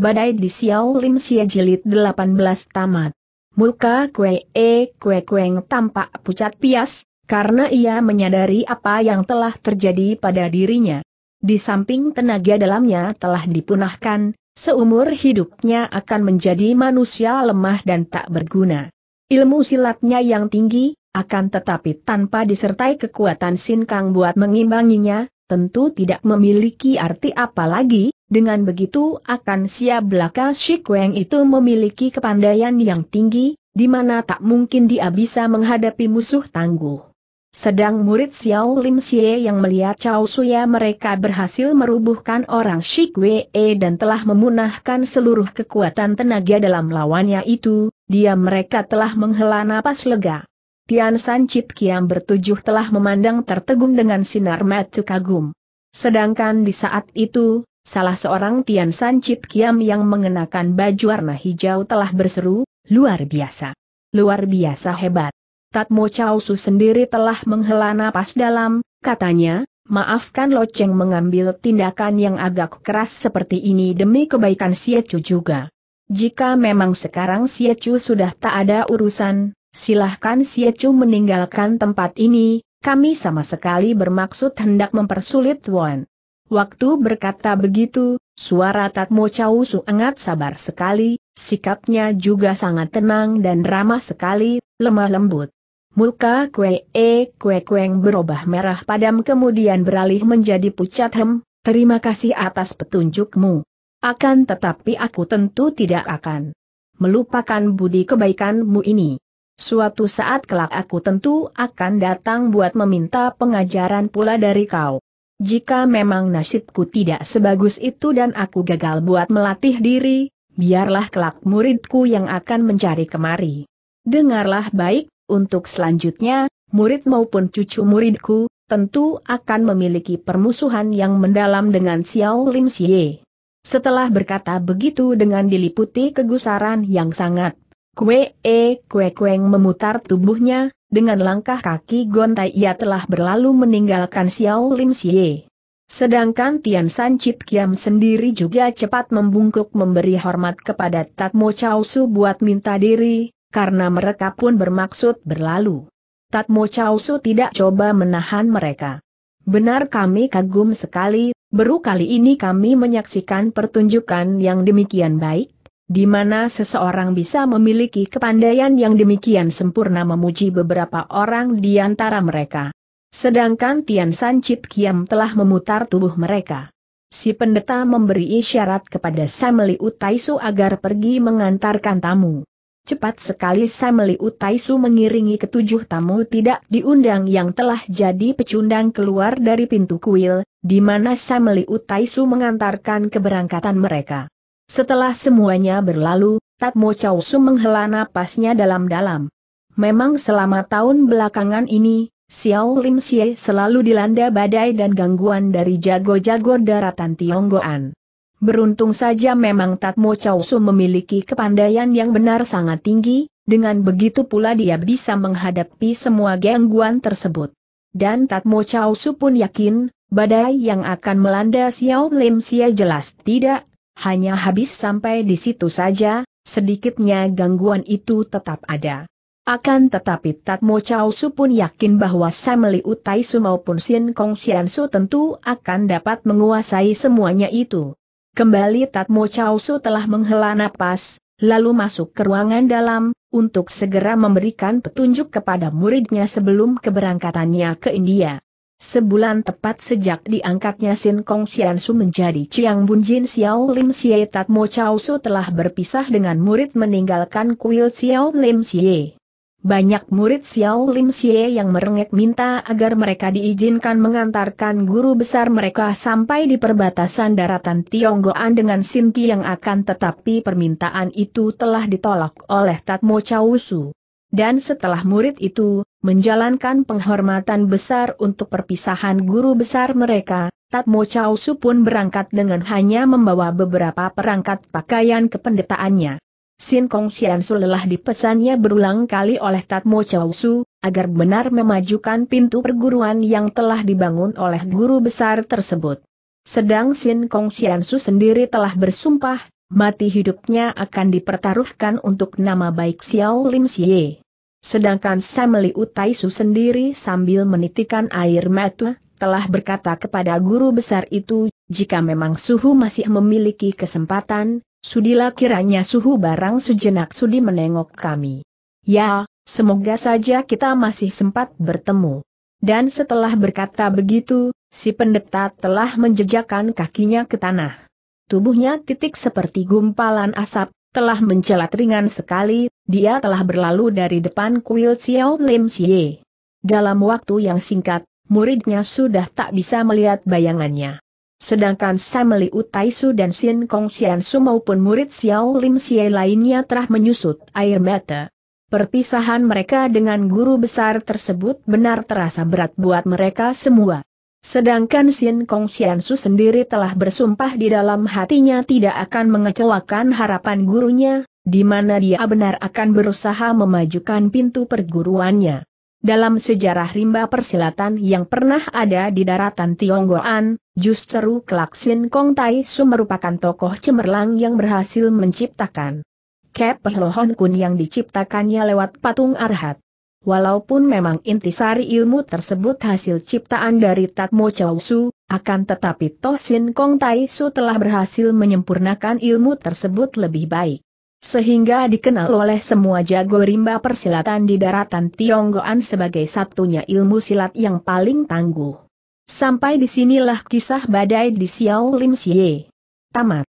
Badai di Xiao Lim Xie Jilid 18 Tamat. Muka Kue E Kue Kueng tampak pucat pias, karena ia menyadari apa yang telah terjadi pada dirinya. Di samping tenaga dalamnya telah dipunahkan, seumur hidupnya akan menjadi manusia lemah dan tak berguna. Ilmu silatnya yang tinggi, akan tetapi tanpa disertai kekuatan Sin Kang buat mengimbanginya, tentu tidak memiliki arti apa lagi, dengan begitu akan siap belaka Shikweng itu memiliki kepandaian yang tinggi, di mana tak mungkin dia bisa menghadapi musuh tangguh. Sedang murid Xiao Lim Xie yang melihat Chao Suya mereka berhasil merubuhkan orang Shikwee e dan telah memunahkan seluruh kekuatan tenaga dalam lawannya itu, dia mereka telah menghela napas lega. Tian San Chit Kiam bertujuh telah memandang tertegun dengan sinar mata kagum. Sedangkan di saat itu, salah seorang Tian San Chit Kiam yang mengenakan baju warna hijau telah berseru, luar biasa. Luar biasa hebat. Tatmo Chow Su sendiri telah menghela napas dalam, katanya, maafkan Lo Cheng mengambil tindakan yang agak keras seperti ini demi kebaikan Chu juga. Jika memang sekarang Chu sudah tak ada urusan, Silahkan Ecu meninggalkan tempat ini, kami sama sekali bermaksud hendak mempersulit Won. Waktu berkata begitu, suara Tatmo Su engat sabar sekali, sikapnya juga sangat tenang dan ramah sekali, lemah lembut. Muka kue E kue berubah merah padam kemudian beralih menjadi pucat hem, terima kasih atas petunjukmu. Akan tetapi aku tentu tidak akan melupakan budi kebaikanmu ini. Suatu saat kelak aku tentu akan datang buat meminta pengajaran pula dari kau. Jika memang nasibku tidak sebagus itu dan aku gagal buat melatih diri, biarlah kelak muridku yang akan mencari kemari. Dengarlah baik, untuk selanjutnya, murid maupun cucu muridku, tentu akan memiliki permusuhan yang mendalam dengan Xiao Lim Xie. Setelah berkata begitu dengan diliputi kegusaran yang sangat Kue E Kue memutar tubuhnya, dengan langkah kaki gontai ia telah berlalu meninggalkan Xiao Lim Xie. Sedangkan Tian San Chit Kiam sendiri juga cepat membungkuk memberi hormat kepada Tatmo Chao Su buat minta diri, karena mereka pun bermaksud berlalu. Tatmo Chao Su tidak coba menahan mereka. Benar kami kagum sekali, baru kali ini kami menyaksikan pertunjukan yang demikian baik, di mana seseorang bisa memiliki kepandaian yang demikian sempurna memuji beberapa orang di antara mereka. Sedangkan Tian San Chit Kiam telah memutar tubuh mereka. Si pendeta memberi isyarat kepada Sameli Utaisu agar pergi mengantarkan tamu. Cepat sekali Sameli Utaisu mengiringi ketujuh tamu tidak diundang yang telah jadi pecundang keluar dari pintu kuil, di mana Sameli Utaisu mengantarkan keberangkatan mereka. Setelah semuanya berlalu, Tat Mo Chow Su menghela napasnya dalam-dalam. Memang selama tahun belakangan ini, Xiao Lim Xie selalu dilanda badai dan gangguan dari jago-jago daratan Tionggoan. Beruntung saja memang Tat Mo Chow Su memiliki kepandaian yang benar sangat tinggi, dengan begitu pula dia bisa menghadapi semua gangguan tersebut. Dan Tatmo Chow Su pun yakin, badai yang akan melanda Xiao Lim Xie jelas tidak hanya habis sampai di situ saja, sedikitnya gangguan itu tetap ada. Akan tetapi Tatmo Chausu Su pun yakin bahwa Sameli Utai Su maupun Sin Kong Sian Su tentu akan dapat menguasai semuanya itu. Kembali Tatmo Chausu Su telah menghela nafas, lalu masuk ke ruangan dalam, untuk segera memberikan petunjuk kepada muridnya sebelum keberangkatannya ke India. Sebulan tepat sejak diangkatnya Sin Kong Su menjadi Chiang Jin Xiao Lim Xie Tat Mo Chau Su telah berpisah dengan murid meninggalkan kuil Xiao Lim Xie. Banyak murid Xiao Lim Xie yang merengek minta agar mereka diizinkan mengantarkan guru besar mereka sampai di perbatasan daratan Tionggoan dengan Sinti yang akan tetapi permintaan itu telah ditolak oleh Tatmo Chau Su. Dan setelah murid itu menjalankan penghormatan besar untuk perpisahan guru besar mereka, Tatmo Chow Su pun berangkat dengan hanya membawa beberapa perangkat pakaian kependetaannya. Sin Kong Sian Su lelah dipesannya berulang kali oleh Tatmo Chow Su, agar benar memajukan pintu perguruan yang telah dibangun oleh guru besar tersebut. Sedang Sin Kong Sian Su sendiri telah bersumpah Mati hidupnya akan dipertaruhkan untuk nama baik Xiao Lim Xie. Sedangkan Sameli Su sendiri sambil menitikan air mata, telah berkata kepada guru besar itu, jika memang suhu masih memiliki kesempatan, sudilah kiranya suhu barang sejenak sudi menengok kami. Ya, semoga saja kita masih sempat bertemu. Dan setelah berkata begitu, si pendeta telah menjejakkan kakinya ke tanah. Tubuhnya titik seperti gumpalan asap, telah mencelat ringan sekali, dia telah berlalu dari depan kuil Xiao Lim Xie. Dalam waktu yang singkat, muridnya sudah tak bisa melihat bayangannya. Sedangkan Samli Utaisu dan Sin Kong Xian Su maupun murid Xiao Lim Xie lainnya telah menyusut air mata. Perpisahan mereka dengan guru besar tersebut benar terasa berat buat mereka semua. Sedangkan Sin Kong Xiansu sendiri telah bersumpah di dalam hatinya tidak akan mengecewakan harapan gurunya, di mana dia benar akan berusaha memajukan pintu perguruannya. Dalam sejarah rimba persilatan yang pernah ada di daratan Tionggoan, justru kelak Klaksin Kong Tai Su merupakan tokoh cemerlang yang berhasil menciptakan Kep Kun yang diciptakannya lewat patung Arhat. Walaupun memang intisari ilmu tersebut hasil ciptaan dari Tatmo Chow Su, akan tetapi Toh Sin Kong Tai Su telah berhasil menyempurnakan ilmu tersebut lebih baik. Sehingga dikenal oleh semua jago rimba persilatan di daratan Tionggoan sebagai satunya ilmu silat yang paling tangguh. Sampai disinilah kisah badai di Xiao Lim Xie. Tamat.